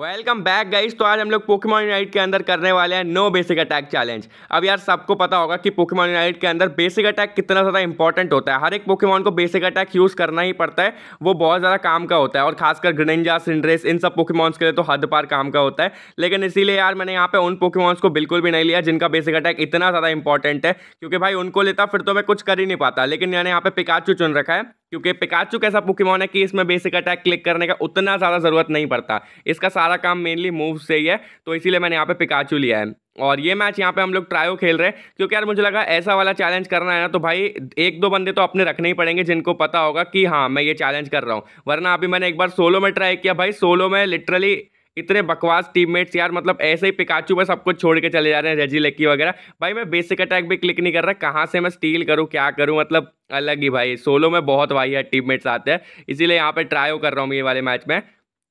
welcome back guys तो आज हम लोग पोकेमॉन यूनाइट के अंदर करने वाले हैं नो बेसिक अटैक चैलेंज अब यार सबको पता होगा कि पोकेमॉन यूनाइट के अंदर बेसिक अटैक कितना ज़्यादा इंपॉर्टेंट होता है हर एक पोकेमॉन को बेसिक अटैक यूज़ करना ही पड़ता है वो बहुत ज़्यादा काम का होता है और खासकर ग्रेंजा सिंड्रेस इन सब पोकेमॉन्स के लिए तो हद पार काम का होता है लेकिन इसीलिए यार मैंने यहाँ पर उन पोकेमॉन्स को बिल्कुल भी नहीं लिया जिनका बेसिक अटैक इतना ज़्यादा इंपॉर्टेंट है क्योंकि भाई उनको लेता फिर तो मैं कुछ कर ही नहीं पाता लेकिन मैंने यहाँ पर पिकाचू चुन रखा है क्योंकि पिकाचू कैसा पोकेमॉन है कि इसमें बेसिक अटैक क्लिक करने का उतना ज़्यादा ज़रूरत नहीं पड़ता इसका सारा काम मेनली मूव से ही है तो इसीलिए मैंने यहाँ पे पिकाचू लिया है और ये मैच यहाँ पे हम लोग ट्रायो खेल रहे हैं क्योंकि यार मुझे लगा ऐसा वाला चैलेंज करना है ना तो भाई एक दो बंदे तो अपने रखने ही पड़ेंगे जिनको पता होगा कि हाँ मैं ये चैलेंज कर रहा हूँ वरना अभी मैंने एक बार सोलो में ट्राई किया भाई सोलो में लिटरली इतने बकवास टीममेट्स यार मतलब ऐसे ही पिकाचू बस सबको छोड़ के चले जा रहे हैं रेजी लेकी वगैरह भाई मैं बेसिक अटैक भी क्लिक नहीं कर रहा कहाँ से मैं स्टील करूँ क्या करूँ मतलब अलग ही भाई सोलो में बहुत भाई है टीममेट्स आते हैं इसीलिए यहाँ पर ट्राई कर रहा हूँ ये वाले मैच में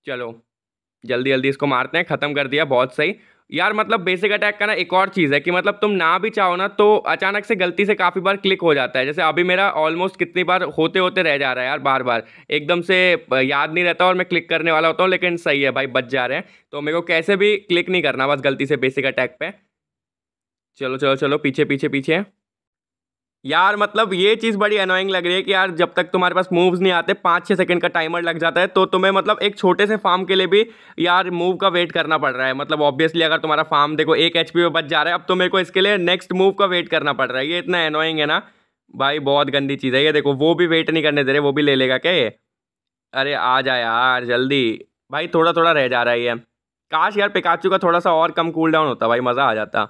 चलो जल्दी जल्दी इसको मारते हैं ख़त्म कर दिया बहुत सही यार मतलब बेसिक अटैक का ना एक और चीज़ है कि मतलब तुम ना भी चाहो ना तो अचानक से गलती से काफ़ी बार क्लिक हो जाता है जैसे अभी मेरा ऑलमोस्ट कितनी बार होते होते रह जा रहा है यार बार बार एकदम से याद नहीं रहता और मैं क्लिक करने वाला होता हूँ लेकिन सही है भाई बच जा रहे हैं तो मेरे को कैसे भी क्लिक नहीं करना बस गलती से बेसिक अटैक पर चलो चलो चलो पीछे पीछे पीछे यार मतलब ये चीज़ बड़ी अनोइंग लग रही है कि यार जब तक तुम्हारे पास मूव्स नहीं आते पाँच छः सेकंड का टाइमर लग जाता है तो तुम्हें मतलब एक छोटे से फार्म के लिए भी यार मूव का वेट करना पड़ रहा है मतलब ऑब्वियसली अगर तुम्हारा फार्म देखो एक एच पे बच जा रहा है अब तो मेरे को इसके लिए नेक्स्ट मूव का वेट करना पड़ रहा है ये इतना अनोइंग है ना भाई बहुत गंदी चीज़ है ये देखो वो भी वेट नहीं करने दे रहे वो भी ले लेगा क्या ये अरे आ जा यार जल्दी भाई थोड़ा थोड़ा रह जा रहा है ये काश यार पिकाचू का थोड़ा सा और कम कूल डाउन होता भाई मज़ा आ जाता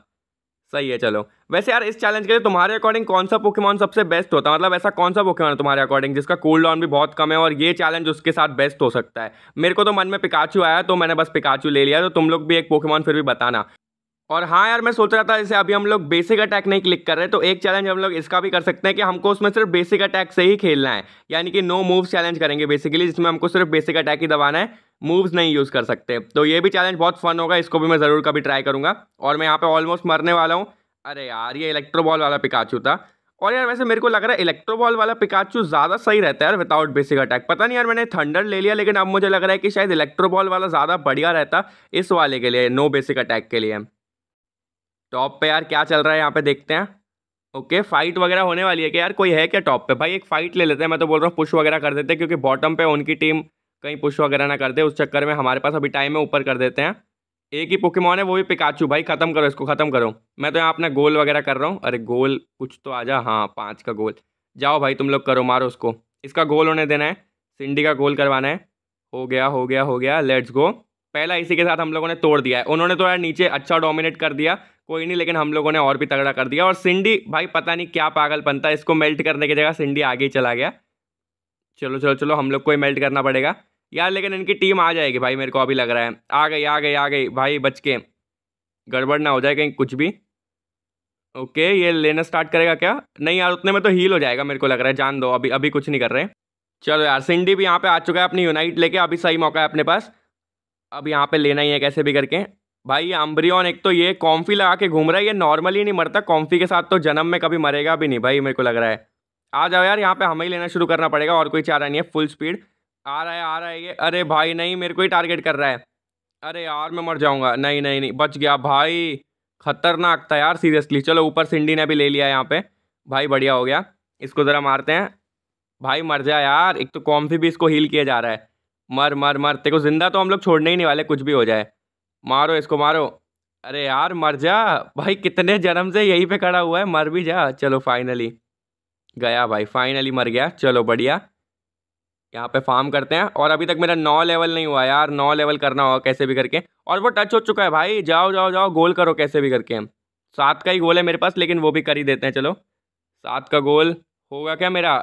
सही है चलो वैसे यार इस चैलेंज के लिए तुम्हारे अकॉर्डिंग कौन सा पोकेमॉन सबसे बेस्ट होता है मतलब ऐसा कौन सा पोकेमॉन तुम्हारे अकॉर्डिंग जिसका कूल डाउन भी बहुत कम है और ये चैलेंज उसके साथ बेस्ट हो सकता है मेरे को तो मन में पिकाचू आया तो मैंने बस पिकाचू ले लिया तो तुम लोग भी एक पोकेमॉन फिर भी बताना और हाँ यार मैं सोच रहा था जैसे अभी हम लोग बेसिक अटैक नहीं क्लिक कर रहे तो एक चैलेंज हम लोग इसका भी कर सकते हैं कि हमको उसमें सिर्फ बेसिक अटैक से ही खेलना है यानी कि नो मूव्स चैलेंज करेंगे बेसिकली जिसमें हमको सिर्फ बेसिक अटैक ही दबाना है मूव्स नहीं यूज़ कर सकते तो ये भी चैलेंज बहुत फन होगा इसको भी मैं ज़रूर कभी ट्राई करूँगा और मैं यहाँ पर ऑलमोस्ट मरने वाला हूँ अरे यार ये इलेक्ट्रोबॉल वाला पिकाचू था और यार वैसे मेरे को लग रहा है इलेक्ट्रोबॉल वाला पिकाचू ज़्यादा सही रहता है यार विदाउट बेसिक अटैक पता नहीं यार मैंने थंडर ले लिया लेकिन अब मुझे लग रहा है कि शायद इलेक्ट्रोबॉल वाला ज़्यादा बढ़िया रहता इस वाले के लिए नो बेसिक अटैक के लिए टॉप पे यार क्या चल रहा है यहाँ पे देखते हैं ओके फाइट वगैरह होने वाली है क्या यार कोई है क्या टॉप पे भाई एक फाइट ले लेते हैं मैं तो बोल रहा हूँ पुश वगैरह कर देते हैं क्योंकि बॉटम पे उनकी टीम कहीं पुश वगैरह ना कर दे उस चक्कर में हमारे पास अभी टाइम है ऊपर कर देते हैं एक ही पोकेमॉन है वो भी पिकाचू भाई ख़त्म करो इसको ख़त्म करो मैं तो यहाँ अपना गोल वगैरह कर रहा हूँ अरे गोल कुछ तो आ जा हाँ पाँच का गोल जाओ भाई तुम लोग करो मारो उसको इसका गोल होने देना है सिंडी का गोल करवाना है हो गया हो गया हो गया लेट्स गो पहला इसी के साथ हम लोगों ने तोड़ दिया है उन्होंने तो यार नीचे अच्छा डोमिनेट कर दिया कोई नहीं लेकिन हम लोगों ने और भी तगड़ा कर दिया और सिंडी भाई पता नहीं क्या पागल बनता है इसको मेल्ट करने की जगह सिंडी आगे ही चला गया चलो चलो चलो हम लोग को ही मेल्ट करना पड़ेगा यार लेकिन इनकी टीम आ जाएगी भाई मेरे को अभी लग रहा है आ गई आ गई आ गई भाई बच के गड़बड़ ना हो जाए कहीं कुछ भी ओके ये लेना स्टार्ट करेगा क्या नहीं यार उतने में तो हील हो जाएगा मेरे को लग रहा है जान दो अभी अभी कुछ नहीं कर रहे चलो यार सिंडी भी यहाँ पर आ चुका है अपनी यूनाइट लेके अभी सही मौका है अपने पास अब यहाँ पर लेना ही है कैसे भी करके भाई अम्ब्रियन एक तो ये कॉम्फी लगा के घूम रहा है ये नॉर्मली नहीं मरता कॉम्फी के साथ तो जन्म में कभी मरेगा भी नहीं भाई मेरे को लग रहा है आ जाओ यार यहाँ पे हमें ही लेना शुरू करना पड़ेगा और कोई चारा नहीं है फुल स्पीड आ रहा है आ रहा है ये अरे भाई नहीं मेरे को ही टारगेट कर रहा है अरे यार मैं मर जाऊँगा नहीं नहीं नहीं बच गया भाई खतरनाक था यार सीरियसली चलो ऊपर सिंडी ने भी ले लिया यहाँ पर भाई बढ़िया हो गया इसको ज़रा मारते हैं भाई मर जा यार एक तो कॉम्फी भी इसको हील किया जा रहा है मर मर मर देखो ज़िंदा तो हम लोग छोड़ने ही नहीं वाले कुछ भी हो जाए मारो इसको मारो अरे यार मर जा भाई कितने जन्म से यहीं पे खड़ा हुआ है मर भी जा चलो फाइनली गया भाई फाइनली मर गया चलो बढ़िया यहाँ पे फार्म करते हैं और अभी तक मेरा नौ लेवल नहीं हुआ यार नौ लेवल करना होगा कैसे भी करके और वो टच हो चुका है भाई जाओ जाओ जाओ गोल करो कैसे भी करके सात का ही गोल है मेरे पास लेकिन वो भी कर ही देते हैं चलो सात का गोल होगा क्या मेरा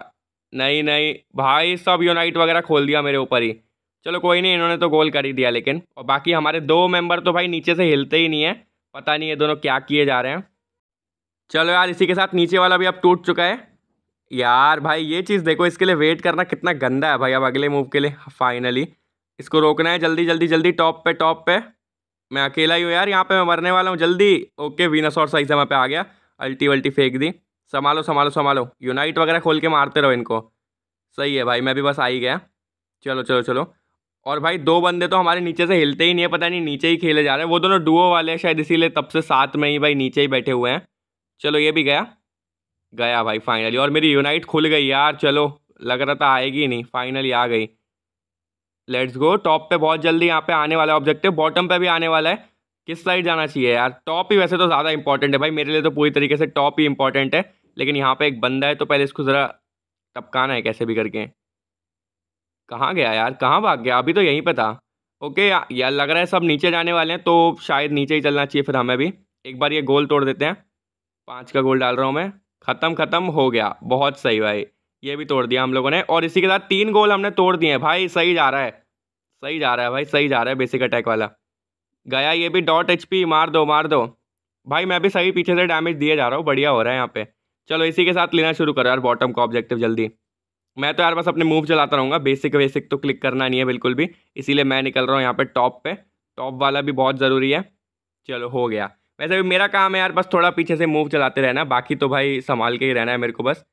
नहीं नहीं भाई सब यूनाइट वगैरह खोल दिया मेरे ऊपर ही चलो कोई नहीं इन्होंने तो गोल कर ही दिया लेकिन और बाकी हमारे दो मेंबर तो भाई नीचे से हिलते ही नहीं है पता नहीं ये दोनों क्या किए जा रहे हैं चलो यार इसी के साथ नीचे वाला भी अब टूट चुका है यार भाई ये चीज़ देखो इसके लिए वेट करना कितना गंदा है भाई अब अगले मूव के लिए फाइनली इसको रोकना है जल्दी जल्दी जल्दी टॉप पे टॉप पे मैं अकेला ही हूँ यार यहाँ पे मैं मरने वाला हूँ जल्दी ओके वीनस और सही समय पे आ गया अल्टी वल्टी फेंक दी संभालो संभालो संभालो यूनाइट वगैरह खोल के मारते रहो इनको सही है भाई मैं भी बस आ ही गया चलो चलो चलो और भाई दो बंदे तो हमारे नीचे से हिलते ही नहीं है पता नहीं नीचे ही खेले जा रहे हैं वो दोनों डुओ वाले हैं शायद इसीलिए तब से साथ में ही भाई नीचे ही बैठे हुए हैं चलो ये भी गया गया भाई फाइनली और मेरी यूनाइट खुल गई यार चलो लग रहा था आएगी नहीं फाइनली आ गई लेट्स गो टॉप पे बहुत जल्दी यहाँ पे आने वाला है ऑब्जेक्टिव बॉटम पे भी आने वाला है किस साइड जाना चाहिए यार टॉप ही वैसे तो ज़्यादा इंपॉर्टेंट है भाई मेरे लिए तो पूरी तरीके से टॉप ही इंपॉर्टेंट है लेकिन यहाँ पे एक बंदा है तो पहले इसको ज़रा टपकाना है कैसे भी करके कहाँ गया यार कहाँ भाग गया अभी तो यहीं पर था ओके यार लग रहा है सब नीचे जाने वाले हैं तो शायद नीचे ही चलना चाहिए फिर हमें भी एक बार ये गोल तोड़ देते हैं पाँच का गोल डाल रहा हूँ मैं ख़त्म ख़त्म हो गया बहुत सही भाई ये भी तोड़ दिया हम लोगों ने और इसी के साथ तीन गोल हमने तोड़ दिए हैं भाई सही जा रहा है सही जा रहा है भाई सही जा रहा है बेसिक अटैक वाला गया ये भी डॉट एच मार दो मार दो भाई मैं भी सही पीछे से डैमेज दिए जा रहा हूँ बढ़िया हो रहा है यहाँ पे चलो इसी के साथ लेना शुरू करो यार बॉटम का ऑब्जेक्टिव जल्दी मैं तो यार बस अपने मूव चलाता रहूँगा बेसिक बेसिक तो क्लिक करना नहीं है बिल्कुल भी इसीलिए मैं निकल रहा हूँ यहाँ पर टॉप पर टॉप वाला भी बहुत ज़रूरी है चलो हो गया वैसे भी मेरा काम है यार बस थोड़ा पीछे से मूव चलाते रहना बाकी तो भाई संभाल के ही रहना है मेरे को बस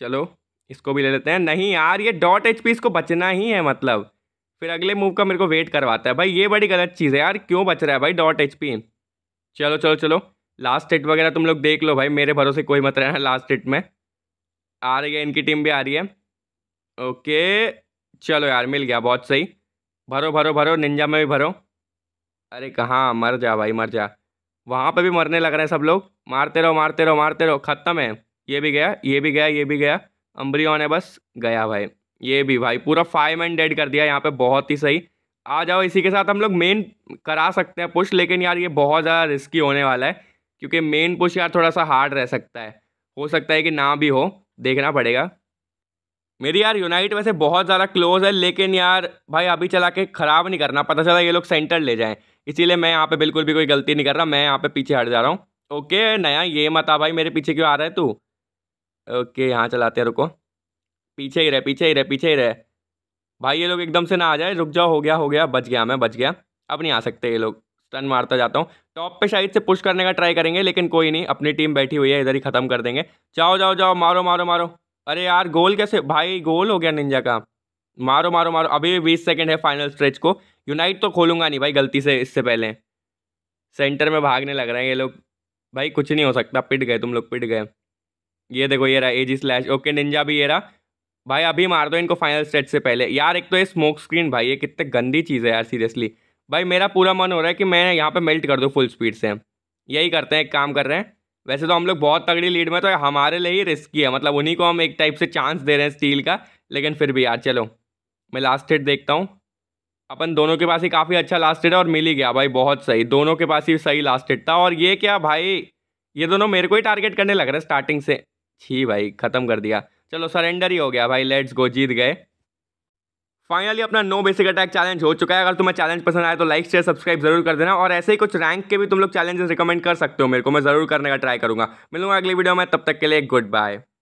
चलो इसको भी ले लेते हैं नहीं यार ये डॉट एच इसको बचना ही है मतलब फिर अगले मूव का मेरे को वेट करवाता है भाई ये बड़ी गलत चीज़ है यार क्यों बच रहा है भाई डॉट एच चलो चलो चलो लास्ट डेट वगैरह तुम लोग देख लो भाई मेरे भरोसे कोई मत रहना लास्ट डेट में आ रही है इनकी टीम भी आ रही है ओके चलो यार मिल गया बहुत सही भरो भरो भरो निंजा में भी भरो अरे कहाँ मर जा भाई मर जा वहाँ पे भी मरने लग रहे हैं सब लोग मारते रहो मारते रहो मारते रहो ख़त्म है ये भी गया ये भी गया ये भी गया अम्ब्रियन है बस गया भाई ये भी भाई पूरा फाइव मैन डेड कर दिया यहाँ पे बहुत ही सही आ जाओ इसी के साथ हम लोग मेन करा सकते हैं पुश लेकिन यार ये बहुत ज़्यादा रिस्की होने वाला है क्योंकि मेन पुश यार थोड़ा सा हार्ड रह सकता है हो सकता है कि ना भी हो देखना पड़ेगा मेरी यार यूनाइट वैसे बहुत ज़्यादा क्लोज है लेकिन यार भाई अभी चला के ख़राब नहीं करना पता चला ये लोग सेंटर ले जाएं इसीलिए मैं यहाँ पे बिल्कुल भी कोई गलती नहीं कर रहा मैं यहाँ पे पीछे हट जा रहा हूँ ओके नया ये मत आ भाई मेरे पीछे क्यों आ रहा है तू ओके यहाँ चलाते रुको पीछे ही रहे पीछे ही रहे पीछे ही रहे भाई ये लोग एकदम से ना आ जाए रुक जाओ हो गया हो गया बच गया मैं बच गया अब नहीं आ सकते ये लोग स्टन मारता जाता हूँ टॉप पे शायद से पुश करने का ट्राई करेंगे लेकिन कोई नहीं अपनी टीम बैठी हुई है इधर ही ख़त्म कर देंगे जाओ जाओ जाओ मारो मारो मारो अरे यार गोल कैसे भाई गोल हो गया निंजा का मारो मारो मारो अभी भी बीस सेकेंड है फाइनल स्ट्रेच को यूनाइट तो खोलूंगा नहीं भाई गलती से इससे पहले सेंटर में भागने लग रहे हैं ये लोग भाई कुछ नहीं हो सकता पिट गए तुम लोग पिट गए ये देखो ये रहा A G slash okay ninja भी ये रहा भाई अभी मार दो इनको फाइनल स्ट्रेच से पहले यार एक तो ये स्मोक स्क्रीन भाई ये कितने गंदी चीज़ है यार सीरियसली भाई मेरा पूरा मन हो रहा है कि मैं यहाँ पर मेल्ट कर दूँ फुल स्पीड से यही करते हैं एक काम कर रहे हैं वैसे तो हम लोग बहुत तगड़ी लीड में तो हमारे लिए ही रिस्की है मतलब उन्हीं को हम एक टाइप से चांस दे रहे हैं स्टील का लेकिन फिर भी यार चलो मैं लास्ट हिट देखता हूँ अपन दोनों के पास ही काफ़ी अच्छा लास्ट हिट है और मिल ही गया भाई बहुत सही दोनों के पास ही सही लास्ट हिट था और ये क्या भाई ये दोनों मेरे को ही टारगेट करने लग रहा है स्टार्टिंग से छी भाई ख़त्म कर दिया चलो सरेंडर ही हो गया भाई लेट्स गो जीत गए फाइनली अपना नो बेसिक अटैक चैलेंज हो चुका है अगर तुम्हें चैलेंज पसंद आए तो लाइक शेयर सब्सक्राइब जरूर कर देना और ऐसे ही कुछ रैंक के भी तुम लोग चैलेंजेस रिकमेंड कर सकते हो मेरे को मैं जरूर करने का ट्राई करूंगा मिलूंगा अगली वीडियो में तब तक के लिए गुड बाय